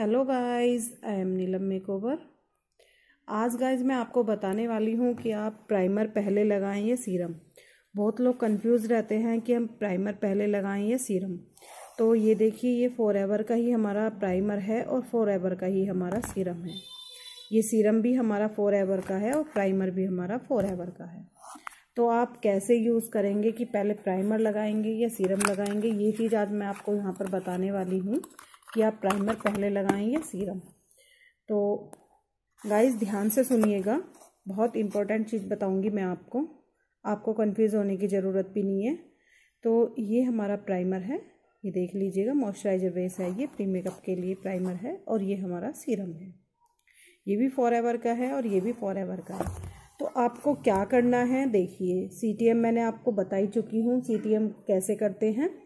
hello guys I am Neelam makeover आज guys मैं आपको बताने वाली हूँ कि आप प्राइमर पहले लगाएं या सीरम बहुत लोग कंफ्यूज रहते हैं कि हम प्राइमर पहले लगाएं या सीरम तो ये देखिए ये फोर एवर का ही हमारा प्राइमर है और फोर एवर का ही हमारा सीरम है ये सीरम भी हमारा फोर एवर का है और प्राइमर भी हमारा फोर एवर का है तो आप कैसे यूज़ करेंगे कि पहले प्राइमर लगाएंगे या सीरम लगाएंगे ये चीज़ आज मैं आपको यहाँ पर बताने वाली हूँ कि आप प्राइमर पहले लगाएं या सीरम तो गाइस ध्यान से सुनिएगा बहुत इम्पोर्टेंट चीज़ बताऊंगी मैं आपको आपको कंफ्यूज होने की ज़रूरत भी नहीं है तो ये हमारा प्राइमर है ये देख लीजिएगा मॉइस्चराइजर बेस है ये प्री मेकअप के लिए प्राइमर है और ये हमारा सीरम है ये भी फॉर एवर का है और ये भी फॉर एवर का है तो आपको क्या करना है देखिए सी मैंने आपको बता ही चुकी हूँ सी कैसे करते हैं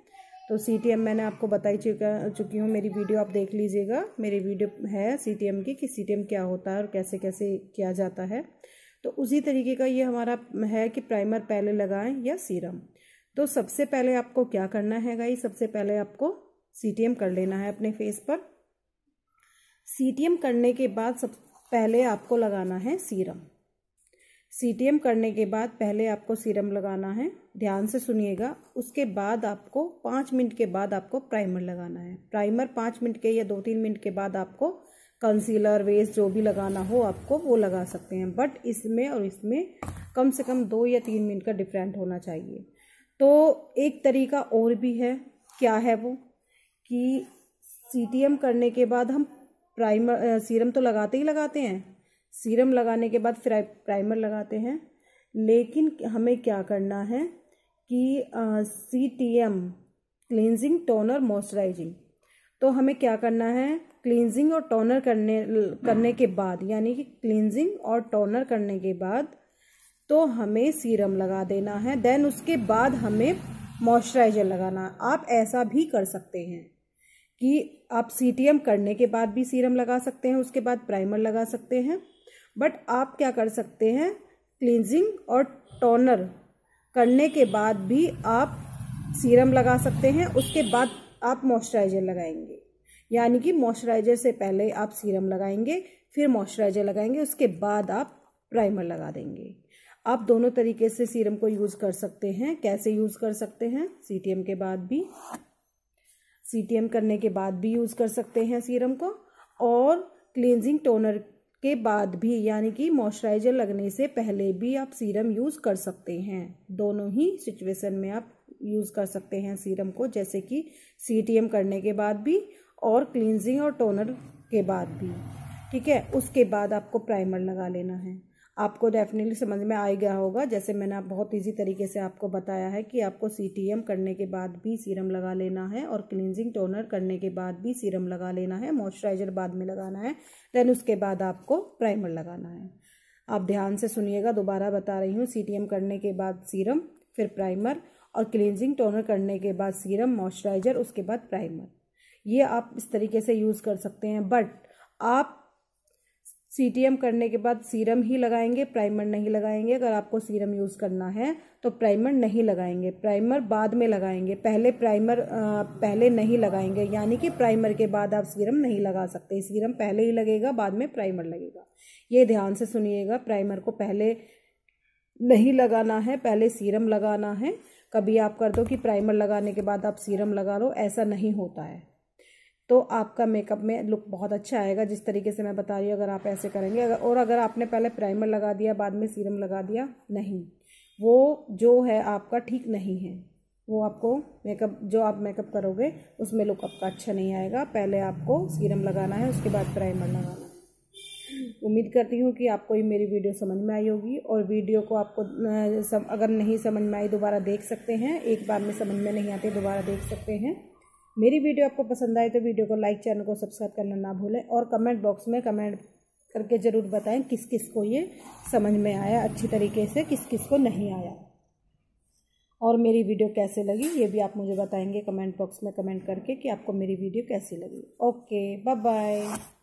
तो सी टी एम मैंने आपको बताई चुका चुकी हूँ मेरी वीडियो आप देख लीजिएगा मेरी वीडियो है सी टी एम की कि सी टी एम क्या होता है और कैसे कैसे किया जाता है तो उसी तरीके का ये हमारा है कि प्राइमर पहले लगाएं या सीरम तो सबसे पहले आपको क्या करना है गाई सबसे पहले आपको सी टी एम कर लेना है अपने फेस पर सी टी एम करने के बाद सब पहले आपको लगाना है सीरम सीटीएम करने के बाद पहले आपको सीरम लगाना है ध्यान से सुनिएगा उसके बाद आपको पाँच मिनट के बाद आपको प्राइमर लगाना है प्राइमर पाँच मिनट के या दो तीन मिनट के बाद आपको कंसीलर वेस्ट जो भी लगाना हो आपको वो लगा सकते हैं बट इसमें और इसमें कम से कम दो या तीन मिनट का डिफरेंट होना चाहिए तो एक तरीका और भी है क्या है वो कि सीटीएम करने के बाद हम प्राइमर सीरम तो लगाते ही लगाते हैं सीरम लगाने के बाद फिर प्राइमर लगाते हैं लेकिन हमें क्या करना है कि C T M cleansing toner moisturising तो हमें क्या करना है क्लिनजिंग और टोनर करने करने के बाद यानी कि क्लिनजिंग और टोनर करने के बाद तो हमें सीरम लगा देना है देन उसके बाद हमें मॉइस्चराइजर लगाना आप ऐसा भी कर सकते हैं कि आप सी करने के बाद भी सीरम लगा सकते हैं उसके बाद प्राइमर लगा सकते हैं बट आप क्या कर सकते हैं क्लिनजिंग और टोनर करने के बाद भी आप सीरम लगा सकते हैं उसके बाद आप मॉइस्चराइज़र लगाएंगे यानी कि मॉइस्चराइज़र से पहले आप सीरम लगाएंगे फिर मॉइस्चराइज़र लगाएंगे उसके बाद आप प्राइमर लगा देंगे आप दोनों तरीके से सीरम को यूज़ कर सकते हैं कैसे यूज़ कर सकते हैं सी के बाद भी सी करने के बाद भी यूज़ कर सकते हैं सीरम को और क्लिनजिंग टोनर के बाद भी यानी कि मॉइस्चराइजर लगने से पहले भी आप सीरम यूज़ कर सकते हैं दोनों ही सिचुएशन में आप यूज़ कर सकते हैं सीरम को जैसे कि सी करने के बाद भी और क्लिनजिंग और टोनर के बाद भी ठीक है उसके बाद आपको प्राइमर लगा लेना है आपको डेफिनेटली समझ में आ गया होगा जैसे मैंने आप बहुत इजी तरीके से आपको बताया है कि आपको सी करने के बाद भी सीरम लगा लेना है और क्लिनजिंग टोनर करने के बाद भी सीरम लगा लेना है मॉइस्चराइजर बाद में लगाना है देन उसके बाद आपको प्राइमर लगाना है आप ध्यान से सुनिएगा दोबारा बता रही हूँ सी करने के बाद सीरम फिर प्राइमर और क्लिनजिंग टोनर करने के बाद सीरम मॉइस्चराइजर उसके बाद प्राइमर ये आप इस तरीके से यूज़ कर सकते हैं बट आप सी करने के बाद सीरम ही लगाएंगे प्राइमर नहीं लगाएंगे अगर आपको सीरम यूज़ करना है तो प्राइमर नहीं लगाएंगे प्राइमर बाद में लगाएंगे पहले प्राइमर आ, पहले नहीं लगाएंगे यानी कि प्राइमर के बाद आप सीरम नहीं लगा सकते सीरम पहले ही लगेगा बाद में प्राइमर लगेगा ये ध्यान से सुनिएगा प्राइमर को पहले नहीं लगाना है पहले सीरम लगाना है कभी आप कर दो कि प्राइमर लगाने के बाद आप सीरम लगा लो ऐसा नहीं होता है तो आपका मेकअप में लुक बहुत अच्छा आएगा जिस तरीके से मैं बता रही हूँ अगर आप ऐसे करेंगे अगर और अगर आपने पहले प्राइमर लगा दिया बाद में सीरम लगा दिया नहीं वो जो है आपका ठीक नहीं है वो आपको मेकअप जो आप मेकअप करोगे उसमें लुक आपका अच्छा नहीं आएगा पहले आपको सीरम लगाना है उसके बाद प्राइमर लगाना है उम्मीद करती हूँ कि आपको ये मेरी वीडियो समझ में आई होगी और वीडियो को आपको सम, अगर नहीं समझ में आई दोबारा देख सकते हैं एक बार में समझ में नहीं आती दोबारा देख सकते हैं मेरी वीडियो आपको पसंद आए तो वीडियो को लाइक चैनल को सब्सक्राइब करना ना भूलें और कमेंट बॉक्स में कमेंट करके ज़रूर बताएं किस किस को ये समझ में आया अच्छी तरीके से किस किस को नहीं आया और मेरी वीडियो कैसे लगी ये भी आप मुझे बताएंगे कमेंट बॉक्स में कमेंट करके कि आपको मेरी वीडियो कैसी लगी ओके बाय बाय